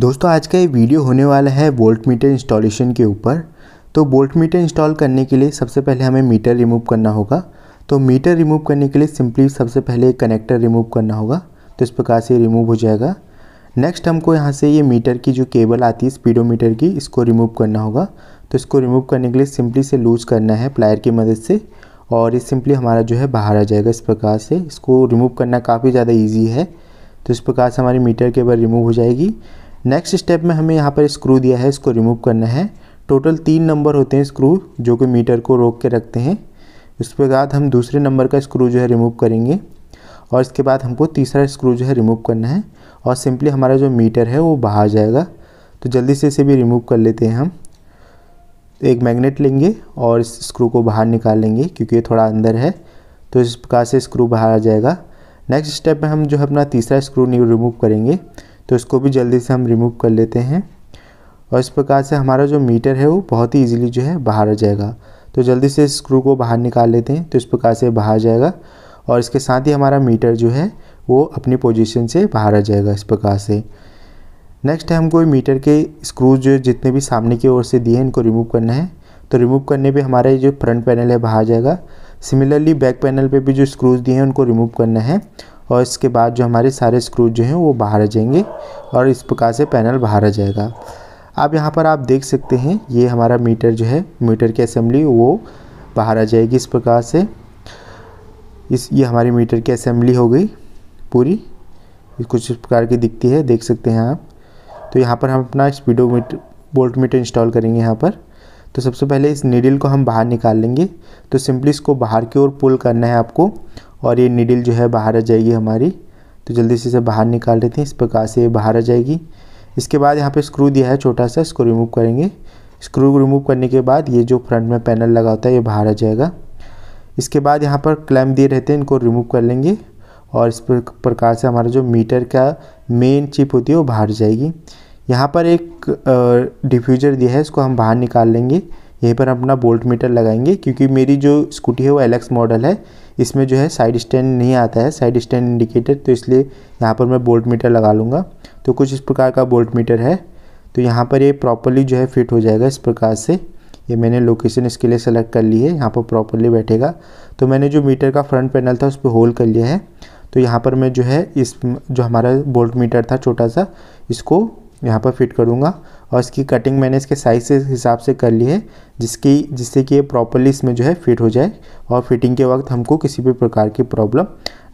दोस्तों आज का ये वीडियो होने वाला है वोल्ट मीटर इंस्टॉलेशन के ऊपर तो वोल्ट मीटर इंस्टॉल करने के लिए सबसे पहले हमें मीटर रिमूव करना होगा तो मीटर रिमूव करने के लिए सिंपली सबसे पहले कनेक्टर रिमूव करना होगा तो इस प्रकार से रिमूव हो जाएगा नेक्स्ट हमको यहाँ से ये मीटर की जो केबल आती है स्पीडोमीटर की इसको रिमूव करना होगा तो इसको रिमूव करने के लिए सिंपली से लूज़ करना है प्लायर की मदद से और ये सिंपली हमारा जो है बाहर आ जाएगा इस प्रकार से इसको रिमूव करना काफ़ी ज़्यादा ईजी है तो इस प्रकार से हमारी मीटर केबल रिमूव हो जाएगी नेक्स्ट स्टेप में हमें यहाँ पर स्क्रू दिया है इसको रिमूव करना है टोटल तीन नंबर होते हैं स्क्रू जो कि मीटर को रोक के रखते हैं उसके बाद हम दूसरे नंबर का स्क्रू जो है रिमूव करेंगे और इसके बाद हमको तीसरा स्क्रू जो है रिमूव करना है और सिंपली हमारा जो मीटर है वो बाहर जाएगा तो जल्दी से इसे भी रिमूव कर लेते हैं हम एक मैग्नेट लेंगे और इस स्क्रू को बाहर निकाल लेंगे क्योंकि ये थोड़ा अंदर है तो इस प्रकार से स्क्रू बाहर आ जाएगा नेक्स्ट स्टेप में हम जो है अपना तीसरा स्क्रू रिमूव करेंगे तो इसको भी जल्दी से हम रिमूव कर लेते हैं और इस प्रकार से हमारा जो मीटर है वो बहुत ही ईजिली जो है बाहर आ जाएगा तो जल्दी से स्क्रू को बाहर निकाल लेते हैं तो इस प्रकार से बाहर जाएगा और इसके साथ ही हमारा मीटर जो है वो अपनी पोजीशन से बाहर आ जाएगा इस प्रकार से नेक्स्ट है हमको मीटर के स्क्रू जो जितने भी सामने की ओर से दिए हैं इनको रिमूव करना है तो रिमूव करने पे हमारा ये जो फ्रंट पैनल है बाहर जाएगा सिमिलरली बैक पैनल पे भी जो स्क्रूज दिए हैं उनको रिमूव करना है और इसके बाद जो हमारे सारे स्क्रूज जो हैं वो बाहर आ जाएंगे और इस प्रकार से पैनल बाहर आ जाएगा अब यहाँ पर आप देख सकते हैं ये हमारा मीटर जो है मीटर की असेंबली वो बाहर आ जाएगी इस प्रकार से इस ये हमारी मीटर की असेंबली हो गई पूरी कुछ इस प्रकार की दिखती है देख सकते हैं आप तो यहाँ पर हम अपना speedometer voltmeter install करेंगे यहाँ पर तो सबसे पहले इस नीडल को हम बाहर निकाल लेंगे तो सिंपली इसको बाहर की ओर पुल करना है आपको और ये नीडल जो है बाहर आ जाएगी हमारी तो जल्दी से इसे बाहर निकाल लेते हैं इस प्रकार से बाहर आ जाएगी इसके बाद यहाँ पे स्क्रू दिया है छोटा सा इसको रिमूव करेंगे स्क्रू रिमूव करने के बाद ये जो फ्रंट में पैनल लगा होता है ये बाहर आ जाएगा इसके बाद यहाँ पर क्लैम दिए रहते हैं इनको रिमूव कर लेंगे और इस प्रकार से हमारा जो मीटर का मेन चिप होती है वो बाहर जाएगी यहाँ पर एक डिफ्यूज़र दिया है इसको हम बाहर निकाल लेंगे यहीं पर अपना बोल्ट मीटर लगाएंगे क्योंकि मेरी जो स्कूटी है वो एलेक्स मॉडल है इसमें जो है साइड स्टैंड नहीं आता है साइड स्टैंड इंडिकेटर तो इसलिए यहाँ पर मैं बोल्ट मीटर लगा लूँगा तो कुछ इस प्रकार का बोल्ट मीटर है तो यहाँ पर ये प्रॉपरली जो है फिट हो जाएगा इस प्रकार से ये मैंने लोकेशन इसके लिए सेलेक्ट कर ली है यहाँ पर प्रॉपरली बैठेगा तो मैंने जो मीटर का फ्रंट पैनल था उस पर होल कर लिया है तो यहाँ पर मैं जो है इस जो हमारा बोल्ट मीटर था छोटा सा इसको यहाँ पर फिट करूँगा और इसकी कटिंग मैंने इसके साइज़ के हिसाब से कर ली है जिसकी जिससे कि ये प्रॉपरली इसमें जो है फिट हो जाए और फिटिंग के वक्त हमको किसी भी प्रकार की प्रॉब्लम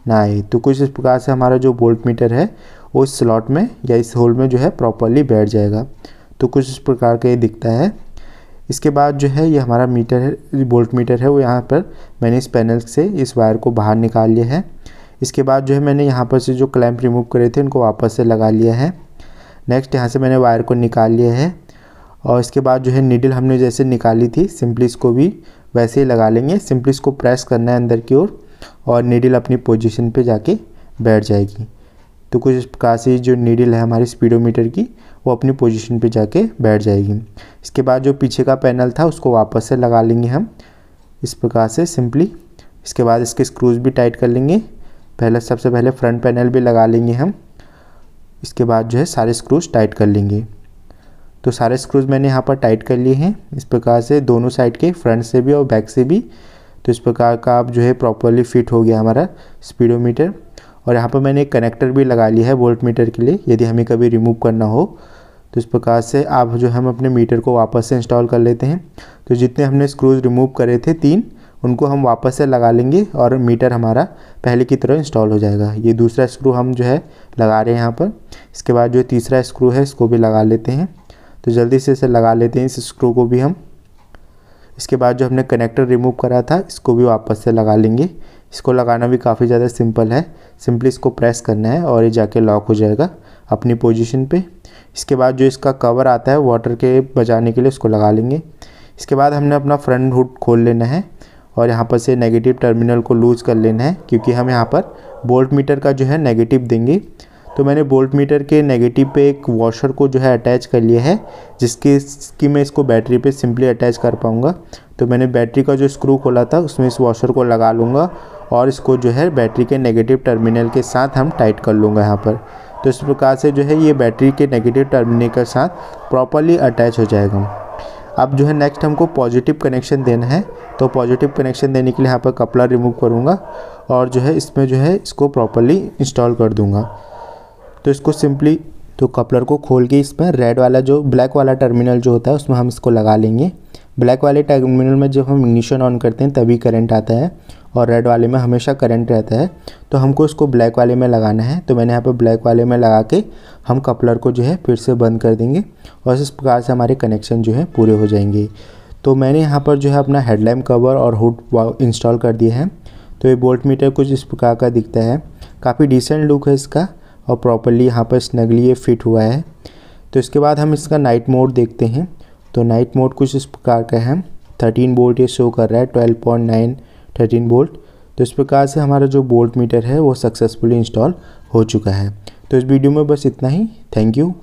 ना आए तो कुछ इस प्रकार से हमारा जो बोल्ट मीटर है वो इस स्लॉट में या इस होल में जो है प्रॉपरली बैठ जाएगा तो कुछ इस प्रकार का ये दिखता है इसके बाद जो है ये हमारा मीटर है बोल्ट मीटर है वो यहाँ पर मैंने इस पैनल से इस वायर को बाहर निकाल लिया है इसके बाद जो है मैंने यहाँ पर से जो क्लैंप रिमूव करे थे उनको वापस से लगा लिया है नेक्स्ट यहाँ से मैंने वायर को निकाल लिया है और इसके बाद जो है नीडल हमने जैसे निकाली थी सिंपली इसको भी वैसे ही लगा लेंगे सिंपली इसको प्रेस करना है अंदर की ओर और, और नीडल अपनी पोजीशन पे जाके बैठ जाएगी तो कुछ इस प्रकार से जो नीडल है हमारी स्पीडोमीटर की वो अपनी पोजीशन पे जाके बैठ जाएगी इसके बाद जो पीछे का पैनल था उसको वापस से लगा लेंगे हम इस प्रकार से सिंपली इसके बाद इसके स्क्रूज भी टाइट कर लेंगे पहले सबसे पहले फ्रंट पैनल भी लगा लेंगे हम इसके बाद जो है सारे स्क्रूज टाइट कर लेंगे तो सारे स्क्रूज मैंने यहाँ पर टाइट कर लिए हैं इस प्रकार से दोनों साइड के फ्रंट से भी और बैक से भी तो इस प्रकार का आप जो है प्रॉपरली फिट हो गया हमारा स्पीडोमीटर और यहाँ पर मैंने एक कनेक्टर भी लगा लिया है वोल्ट मीटर के लिए यदि हमें कभी रिमूव करना हो तो इस प्रकार से आप जो हम अपने मीटर को वापस से इंस्टॉल कर लेते हैं तो जितने हमने स्क्रूज रिमूव करे थे तीन उनको हम वापस से लगा लेंगे और मीटर हमारा पहले की तरह इंस्टॉल हो जाएगा ये दूसरा स्क्रू हम जो है लगा रहे हैं यहाँ पर इसके बाद जो तीसरा स्क्रू है इसको भी लगा लेते हैं तो जल्दी से इसे लगा लेते हैं इस स्क्रू को भी हम इसके बाद जो हमने कनेक्टर रिमूव करा था इसको भी वापस से लगा लेंगे इसको लगाना भी काफ़ी ज़्यादा सिंपल है सिंपली इसको प्रेस करना है और ये जाके लॉक हो जाएगा अपनी पोजीशन पे इसके बाद जो इसका कवर आता है वाटर के बजाने के लिए उसको लगा लेंगे इसके बाद हमने अपना फ्रंट हुड खोल लेना है और यहाँ पर से नेगेटिव टर्मिनल को लूज़ कर लेना है क्योंकि हम यहाँ पर बोल्ट मीटर का जो है नेगेटिव देंगे तो मैंने बोल्ट मीटर के नेगेटिव पे एक वॉशर को जो है अटैच कर लिया है जिसके कि मैं इसको बैटरी पे सिंपली अटैच कर पाऊँगा तो मैंने बैटरी का जो स्क्रू खोला था उसमें इस वॉशर को लगा लूँगा और इसको जो है बैटरी के नेगेटिव टर्मिनल के साथ हम टाइट कर लूँगा यहाँ पर तो इस प्रकार से जो है ये बैटरी के नेगेटिव टर्मिनल के साथ प्रॉपरली अटैच हो जाएगा अब जो है नेक्स्ट हमको पॉजिटिव कनेक्शन देना है तो पॉजिटिव कनेक्शन देने के लिए यहाँ पर कपड़ा रिमूव करूँगा और जो है इसमें जो है इसको प्रॉपरली इंस्टॉल कर दूँगा तो इसको सिंपली तो कपलर को खोल के इसमें रेड वाला जो ब्लैक वाला टर्मिनल जो होता है उसमें हम इसको लगा लेंगे ब्लैक वाले टर्मिनल में जब हम इग्निशन ऑन करते हैं तभी करंट आता है और रेड वाले में हमेशा करंट रहता है तो हमको इसको ब्लैक वाले में लगाना है तो मैंने यहाँ पे ब्लैक वाले में लगा के हम कपलर को जो है फिर से बंद कर देंगे और इस प्रकार से हमारे कनेक्शन जो है पूरे हो जाएंगे तो मैंने यहाँ पर जो है अपना हेडलैम्प कवर और हुड इंस्टॉल कर दिए हैं तो ये बोल्ट मीटर कुछ इस प्रकार का दिखता है काफ़ी डिसेंट लुक है इसका और प्रॉपरली यहाँ पर स्नगली ये फिट हुआ है तो इसके बाद हम इसका नाइट मोड देखते हैं तो नाइट मोड कुछ इस प्रकार का है थर्टीन बोल्ट ये शो कर रहा है twelve point nine thirteen volt तो इस प्रकार से हमारा जो बोल्ट मीटर है वो सक्सेसफुली इंस्टॉल हो चुका है तो इस वीडियो में बस इतना ही थैंक यू